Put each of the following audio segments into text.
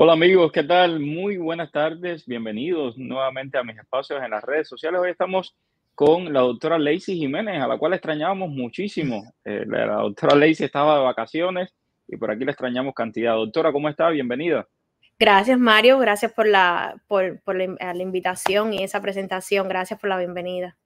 Hola amigos, ¿qué tal? Muy buenas tardes, bienvenidos nuevamente a mis espacios en las redes sociales. Hoy estamos con la doctora Lacey Jiménez, a la cual extrañábamos muchísimo. Eh, la doctora Lacey estaba de vacaciones y por aquí la extrañamos cantidad. Doctora, ¿cómo está? Bienvenida. Gracias Mario, gracias por la, por, la, invitación y esa presentación, gracias por la bienvenida.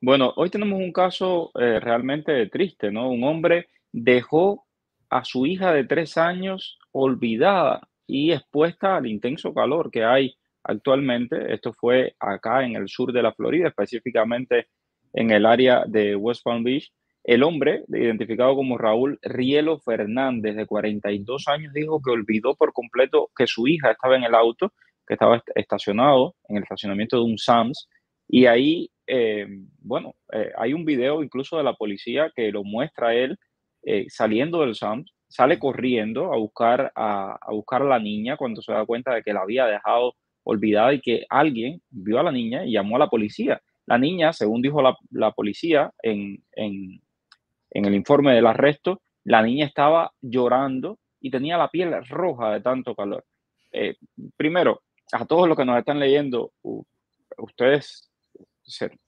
Bueno, hoy tenemos un caso eh, realmente triste, ¿no? Un hombre dejó a su hija de tres años olvidada y expuesta al intenso calor que hay actualmente. Esto fue acá en el sur de la Florida, específicamente en el área de West Palm Beach. El hombre, identificado como Raúl Rielo Fernández, de 42 años, dijo que olvidó por completo que su hija estaba en el auto, que estaba estacionado en el estacionamiento de un Sams. Y ahí, eh, bueno, eh, hay un video incluso de la policía que lo muestra él eh, saliendo del Sams sale corriendo a buscar a, buscar a la niña cuando se da cuenta de que la había dejado olvidada y que alguien vio a la niña y llamó a la policía. La niña, según dijo la, policía en, el informe del arresto, la niña estaba llorando y tenía la piel roja de tanto calor. Eh, primero, a todos los que nos están leyendo, ustedes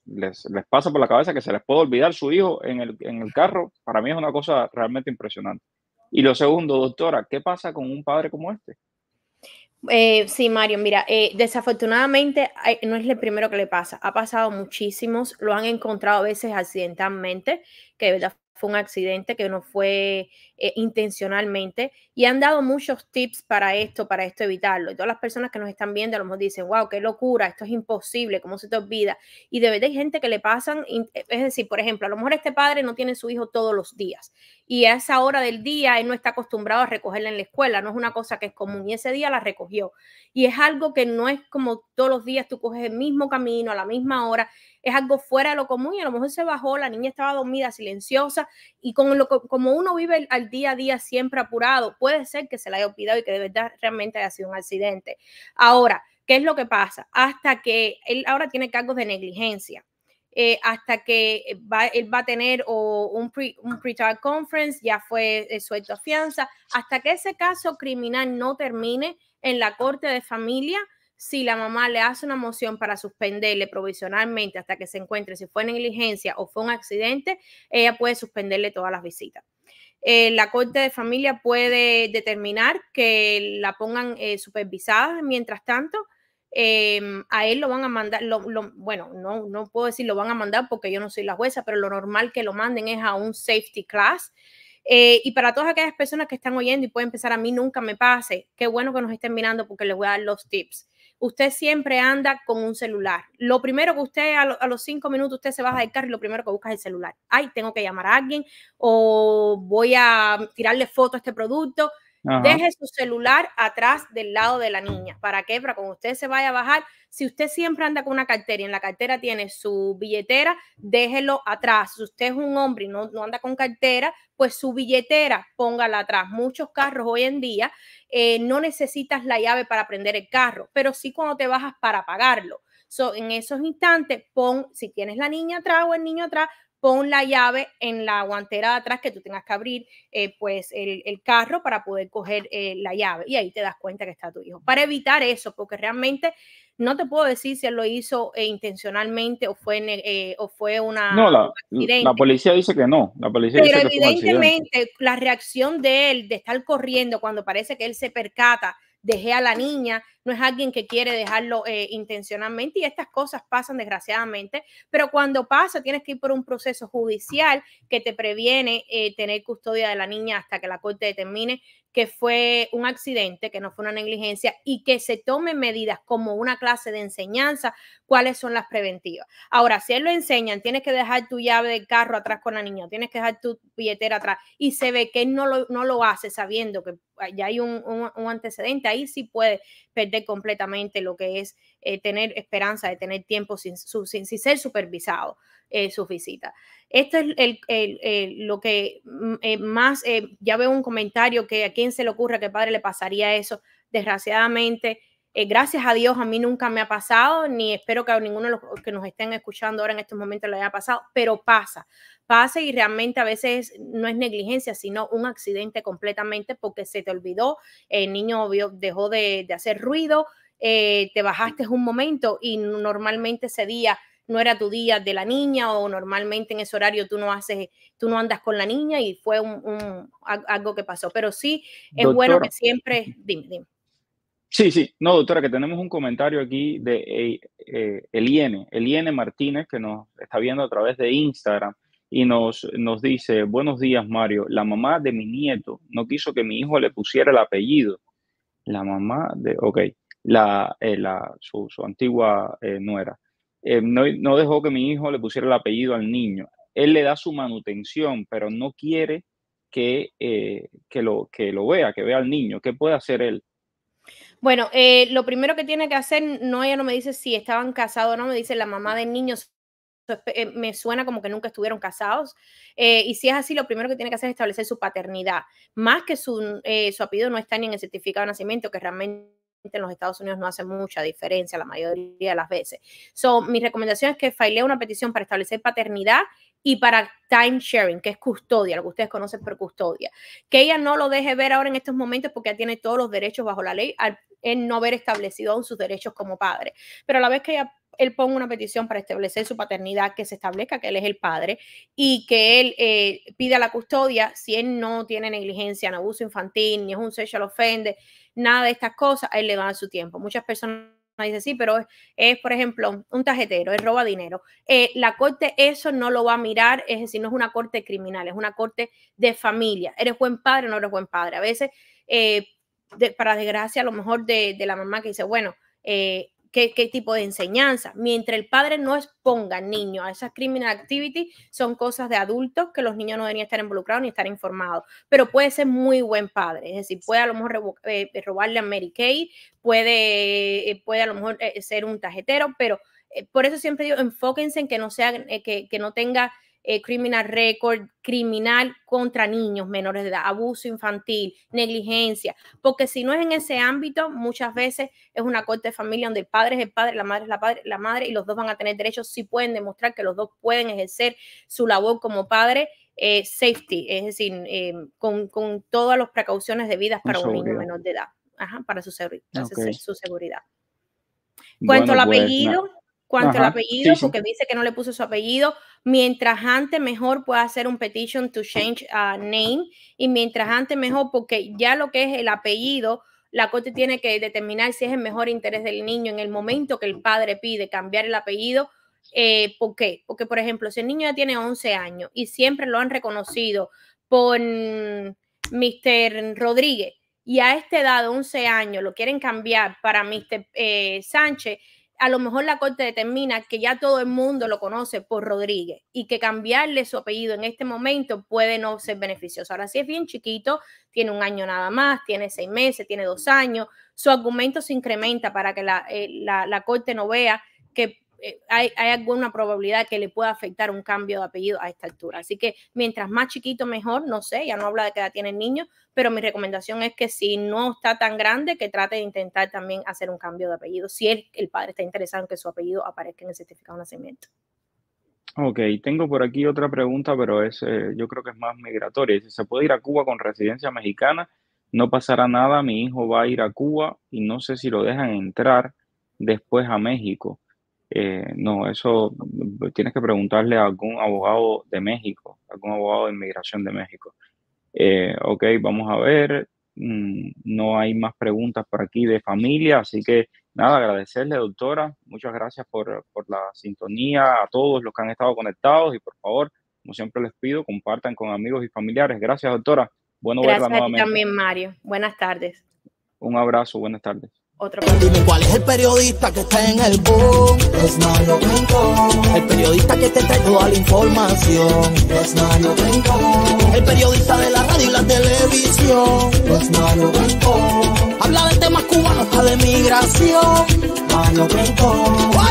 les, les, pasa por la cabeza que se les puede olvidar su hijo en el, en el, carro. Para mí es una cosa realmente impresionante. Y lo segundo, doctora, ¿qué pasa con un padre como este? Eh, sí, Mario, mira, eh, desafortunadamente no es el primero que le pasa, ha pasado muchísimos, lo han encontrado a veces accidentalmente, que de verdad fue un accidente, que no fue eh, intencionalmente, y han dado muchos tips para esto, para esto evitarlo. Y todas las personas que nos están viendo a lo mejor dicen, wow, qué locura, esto es imposible, ¿cómo se te olvida? Y de verdad hay gente que le pasan, es decir, por ejemplo, a lo mejor este padre no tiene su hijo todos los días y a esa hora del día él no está acostumbrado a recogerla en la escuela, no es una cosa que es común y ese día la recogió. Y es algo que no es como todos los días tú coges el mismo camino a la misma hora, es algo fuera de lo común y a lo mejor se bajó, la niña estaba dormida, silenciosa y con lo, como uno vive al día a día siempre apurado, puede ser que se la haya olvidado y que de verdad realmente haya sido un accidente. Ahora, ¿qué es lo que pasa? Hasta que él ahora tiene cargos de negligencia eh, hasta que él va a tener o un, pre, un trial conference, ya fue eh, suelto a fianza, hasta que ese caso criminal no termine en la corte de familia, si la mamá le hace una moción para suspenderle provisionalmente hasta que se encuentre, si fue negligencia o fue un accidente, ella puede suspenderle todas las visitas. Eh, la corte de familia puede determinar que la pongan supervisada mientras tanto, Em, a él lo van a mandar, bueno, no, no puedo decir lo van a mandar porque yo no soy la jueza, pero lo normal que lo manden es a un safety class. Eh, y para todas aquellas personas que están oyendo y pueden pensar, a mí nunca me pase, qué bueno que nos estén mirando porque les voy a dar los tips. Usted siempre anda con un celular. Lo primero que usted, a, a los cinco minutos, usted se baja del carro y lo primero que busca es el celular. Ay, tengo que llamar a alguien o voy a tirarle foto a este producto Deje su celular atrás del lado de la niña. ¿Para qué? Para cuando usted se vaya a bajar, si usted siempre anda con una cartera y en la cartera tiene su billetera, déjelo atrás. Si usted es un hombre y no, anda con cartera, pues su billetera póngala atrás. Muchos carros hoy en día eh, no necesitas la llave para prender el carro, pero sí cuando te bajas para pagarlo. en esos instantes, pon, si tienes la niña atrás o el niño atrás, pon la llave en la guantera de atrás que tú tengas que abrir eh, pues el, carro para poder coger eh, la llave y ahí te das cuenta que está tu hijo. Para evitar eso, porque realmente no te puedo decir si él lo hizo eh, intencionalmente o fue, o fue una... No, la, policía dice que no. La policía Pero evidentemente la reacción de él de estar corriendo cuando parece que él se percata, dejé a la niña, es alguien que quiere dejarlo eh, intencionalmente y estas cosas pasan desgraciadamente, pero cuando pasa tienes que ir por un proceso judicial que te previene eh, tener custodia de la niña hasta que la corte determine que fue un accidente, que no fue una negligencia y que se tomen medidas como una clase de enseñanza, cuáles son las preventivas. Ahora, si él lo enseñan, tienes que dejar tu llave de carro atrás con la niña, tienes que dejar tu billetera atrás y se ve que él no lo, no lo hace sabiendo que ya hay un antecedente, ahí sí puede perder completamente lo que es eh, tener esperanza de tener tiempo sin, sin, ser supervisado eh, sus visitas. Esto es lo que mm, eh, más, ya veo un comentario que a quien se le ocurre que padre le pasaría eso. Desgraciadamente, eh, gracias a Dios a mí nunca me ha pasado, ni espero que a ninguno de los que nos estén escuchando ahora en estos momentos le haya pasado, pero pasa, pasa y realmente a veces no es negligencia, sino un accidente completamente porque se te olvidó, el niño obvio, dejó de, hacer ruido, eh, te bajaste un momento y normalmente ese día no era tu día de la niña o normalmente en ese horario tú no haces, tú no andas con la niña y fue un, algo que pasó. Pero sí es bueno que siempre, dime. Sí, sí. No, doctora, que tenemos un comentario aquí de eh, eh, Eliene, Eliene Martínez, que nos está viendo a través de Instagram y nos, nos dice, buenos días, Mario. La mamá de mi nieto no quiso que mi hijo le pusiera el apellido. La mamá de, ok, la, eh, su, antigua nuera. no, dejó que mi hijo le pusiera el apellido al niño. Él le da su manutención, pero no quiere que, lo, que lo vea, que vea al niño. ¿Qué puede hacer él? Bueno, eh, lo primero que tiene que hacer, no, ella no me dice si estaban casados o no, me dice la mamá de niños, eh, me suena como que nunca estuvieron casados. Eh, y si es así, lo primero que tiene que hacer es establecer su paternidad, más que su, su apellido no está ni en el certificado de nacimiento, que realmente en los Estados Unidos no hace mucha diferencia la mayoría de las veces. So, mi recomendación es que file una petición para establecer paternidad y para time sharing, que es custodia, lo que ustedes conocen por custodia. Que ella no lo deje ver ahora en estos momentos porque ya tiene todos los derechos bajo la ley al no haber establecido aún sus derechos como padre. Pero a la vez que ella, él ponga una petición para establecer su paternidad, que se establezca que él es el padre y que él eh, pida la custodia si él no tiene negligencia en abuso infantil, ni es un sexual ofende, nada de estas cosas, a él le va a su tiempo. Muchas personas dice, sí, pero es, por ejemplo, un tarjetero, es roba dinero. Eh, la corte eso no lo va a mirar, es decir, no es una corte criminal, es una corte de familia. ¿Eres buen padre o no eres buen padre? A veces, eh, para desgracia, a lo mejor de, de, la mamá que dice, bueno, eh, qué, tipo de enseñanza. Mientras el padre no exponga al niño a esas criminal activity, son cosas de adultos que los niños no deberían estar involucrados ni estar informados. Pero puede ser muy buen padre, es decir, puede a lo mejor eh, eh, robarle a Mary Kay, puede, eh, puede a lo mejor ser un tarjetero, pero por eso siempre digo, enfóquense en que no, sea, que, que no tenga eh, criminal record, criminal contra niños menores de edad, abuso infantil, negligencia, porque si no es en ese ámbito, muchas veces es una corte de familia donde el padre es el padre, la madre es la, madre y los dos van a tener derechos si pueden demostrar que los dos pueden ejercer su labor como padre eh, safety, es decir, eh, con, todas las precauciones debidas para un niño menor de edad, para su, su seguridad. Cuanto el al pues, apellido, apellido, porque dice que no le puso su apellido, mientras antes mejor pueda hacer un petition to change a name y mientras antes mejor porque ya lo que es el apellido, la corte tiene que determinar si es el mejor interés del niño en el momento que el padre pide cambiar el apellido. Eh, ¿Por qué? Porque, por ejemplo, si el niño ya tiene 11 años y siempre lo han reconocido por Mr. Rodríguez y a este edad de 11 años lo quieren cambiar para Mr. Eh, Sánchez, a lo mejor la corte determina que ya todo el mundo lo conoce por Rodríguez y que cambiarle su apellido en este momento puede no ser beneficioso. Ahora, si es bien chiquito, tiene un año nada más, tiene seis meses, tiene dos años, su argumento se incrementa para que la, eh, la corte no vea que eh, hay, alguna probabilidad que le pueda afectar un cambio de apellido a esta altura. Así que mientras más chiquito, mejor, no sé, ya no habla de que edad tiene el niño, pero mi recomendación es que si no está tan grande, que trate de intentar también hacer un cambio de apellido, si el, padre está interesado en que su apellido aparezca en el certificado de nacimiento. Ok, tengo por aquí otra pregunta, pero es, eh, yo creo que es más migratoria. Si se puede ir a Cuba con residencia mexicana, no pasará nada, mi hijo va a ir a Cuba y no sé si lo dejan entrar después a México. Eh, no, eso tienes que preguntarle a algún abogado de México, algún abogado de inmigración de México. Eh, ok, vamos a ver, mm, no hay más preguntas por aquí de familia, así que nada, agradecerle, doctora, muchas gracias por, por la sintonía, a todos los que han estado conectados y por favor, como siempre les pido, compartan con amigos y familiares. Gracias, doctora. Bueno, gracias a ti también, Mario. Buenas tardes. Un abrazo, buenas tardes. Dime cuál es el periodista que está en el boom. Es Mario Blanco El periodista que te trae toda la información. Es Mario Blanco El periodista de la radio y la televisión. Es Mario Rincón. Habla de temas cubanos, hasta de migración. Mario Rincón.